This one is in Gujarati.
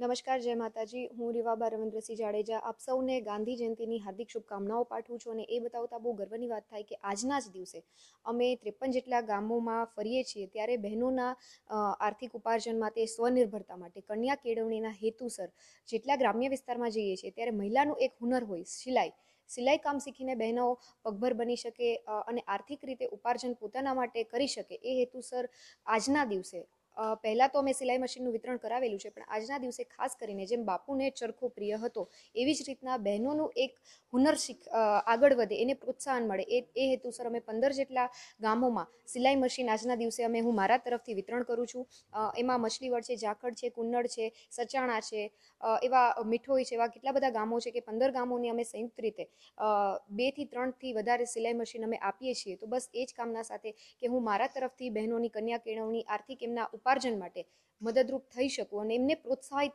નમસ્કાર જય માતાજી હું રીવાબા રવિન્દ્રસિંહ જાડેજા આપ સૌને ગાંધી જયંતિની હાર્દિક શુભકામનાઓ પાઠવું છું અને એ બતાવતા બહુ ગર્વની વાત થાય કે આજના જ દિવસે અમે ત્રેપન જેટલા ગામોમાં ફરીએ છીએ ત્યારે બહેનોના આર્થિક ઉપાર્જન માટે સ્વનિર્ભરતા માટે કન્યા કેળવણીના હેતુસર જેટલા ગ્રામ્ય વિસ્તારમાં જઈએ છીએ ત્યારે મહિલાનું એક હુનર હોય સિલાઈ સિલાઈ કામ શીખીને બહેનો પગભર બની શકે અને આર્થિક રીતે ઉપાર્જન પોતાના માટે કરી શકે એ હેતુસર આજના દિવસે પહેલાં તો અમે સિલાઈ મશીનનું વિતરણ કરાવેલું છે પણ આજના દિવસે ખાસ કરીને જેમ બાપુને ચરખો પ્રિય હતો એવી જ રીતના બહેનોનું એક હુનર શીખ આગળ વધે એને પ્રોત્સાહન મળે એ એ હેતુસર અમે પંદર જેટલા ગામોમાં સિલાઈ મશીન આજના દિવસે અમે હું મારા તરફથી વિતરણ કરું છું એમાં મછલીવડ છે ઝાખડ છે કુન્નડ છે સચાણા છે એવા મીઠોઈ છે એવા કેટલા બધા ગામો છે કે પંદર ગામોની અમે સંયુક્ત રીતે બેથી ત્રણથી વધારે સિલાઈ મશીન અમે આપીએ છીએ તો બસ એ જ કામના સાથે કે હું મારા તરફથી બહેનોની કન્યા કેળવણી આર્થિક એમના ઉપાર્જન માટે મદદરૂપ થઈ શકું અને એમને પ્રોત્સાહિત